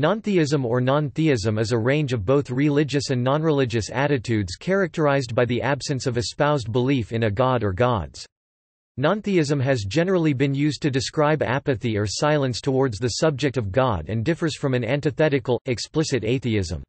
Nontheism or non-theism is a range of both religious and nonreligious attitudes characterized by the absence of espoused belief in a god or gods. Nontheism has generally been used to describe apathy or silence towards the subject of God and differs from an antithetical, explicit atheism.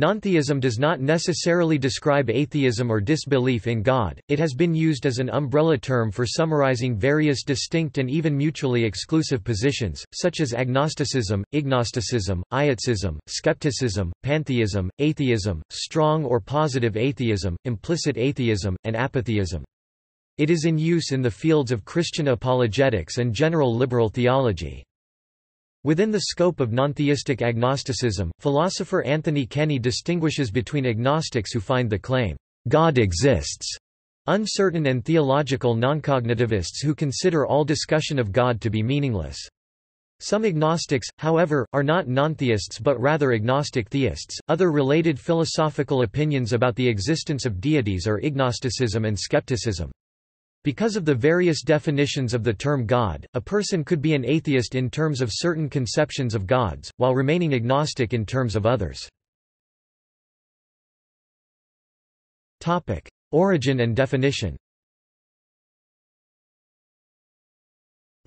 Nontheism does not necessarily describe atheism or disbelief in God, it has been used as an umbrella term for summarizing various distinct and even mutually exclusive positions, such as agnosticism, ignosticism, iatism, skepticism, pantheism, atheism, strong or positive atheism, implicit atheism, and apatheism. It is in use in the fields of Christian apologetics and general liberal theology. Within the scope of nontheistic agnosticism, philosopher Anthony Kenny distinguishes between agnostics who find the claim, God exists, uncertain and theological noncognitivists who consider all discussion of God to be meaningless. Some agnostics, however, are not nontheists but rather agnostic theists. Other related philosophical opinions about the existence of deities are agnosticism and skepticism. Because of the various definitions of the term God, a person could be an atheist in terms of certain conceptions of gods, while remaining agnostic in terms of others. Topic. Origin and definition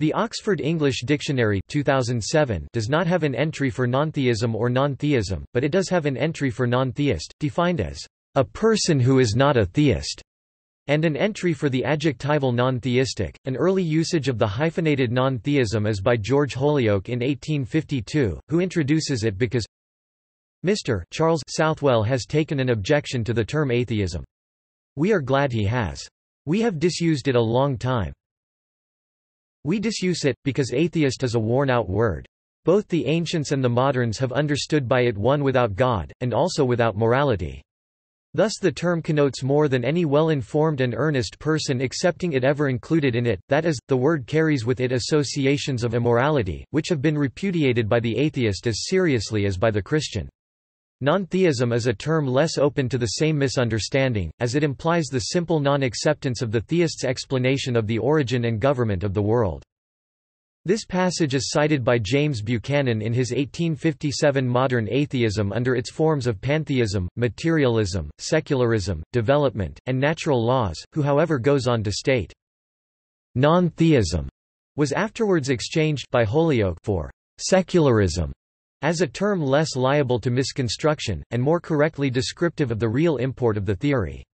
The Oxford English Dictionary 2007 does not have an entry for nontheism or non-theism, but it does have an entry for non-theist, defined as a person who is not a theist and an entry for the adjectival non-theistic. An early usage of the hyphenated non-theism is by George Holyoake in 1852, who introduces it because Mr. Charles Southwell has taken an objection to the term atheism. We are glad he has. We have disused it a long time. We disuse it, because atheist is a worn-out word. Both the ancients and the moderns have understood by it one without God, and also without morality. Thus the term connotes more than any well-informed and earnest person accepting it ever included in it, that is, the word carries with it associations of immorality, which have been repudiated by the atheist as seriously as by the Christian. Non-theism is a term less open to the same misunderstanding, as it implies the simple non-acceptance of the theist's explanation of the origin and government of the world. This passage is cited by James Buchanan in his 1857 Modern Atheism under its forms of pantheism, materialism, secularism, development, and natural laws, who however goes on to state, "...non-theism," was afterwards exchanged by Holyoke for "...secularism," as a term less liable to misconstruction, and more correctly descriptive of the real import of the theory.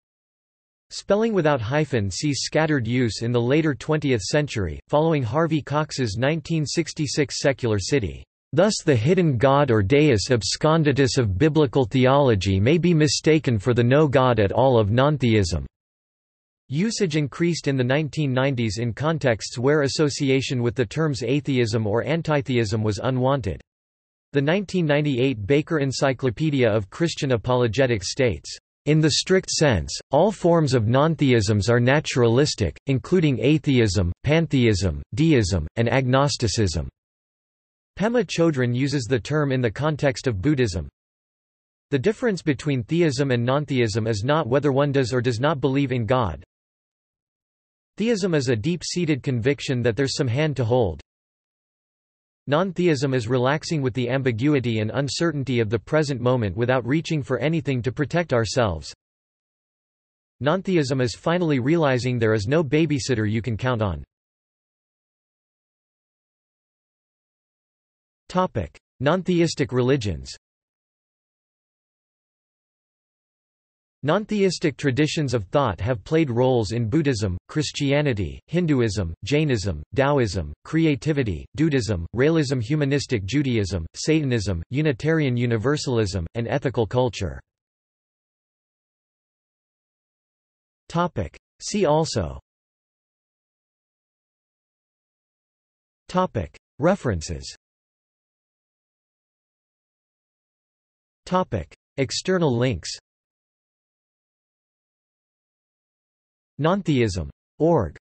Spelling without hyphen sees scattered use in the later 20th century, following Harvey Cox's 1966 secular city. Thus the hidden god or deus absconditus of biblical theology may be mistaken for the no god at all of nontheism. Usage increased in the 1990s in contexts where association with the terms atheism or antitheism was unwanted. The 1998 Baker Encyclopedia of Christian Apologetics states, in the strict sense, all forms of nontheisms are naturalistic, including atheism, pantheism, deism, and agnosticism. Pema Chodron uses the term in the context of Buddhism. The difference between theism and nontheism is not whether one does or does not believe in God. Theism is a deep-seated conviction that there's some hand to hold, Non-theism is relaxing with the ambiguity and uncertainty of the present moment without reaching for anything to protect ourselves. Non-theism is finally realizing there is no babysitter you can count on. Non-theistic religions Non-theistic traditions of thought have played roles in Buddhism, Christianity, Hinduism, Jainism, Taoism, creativity, Dudism, realism humanistic Judaism, Satanism, Unitarian Universalism, and ethical culture. See also References External links Nontheism. Org.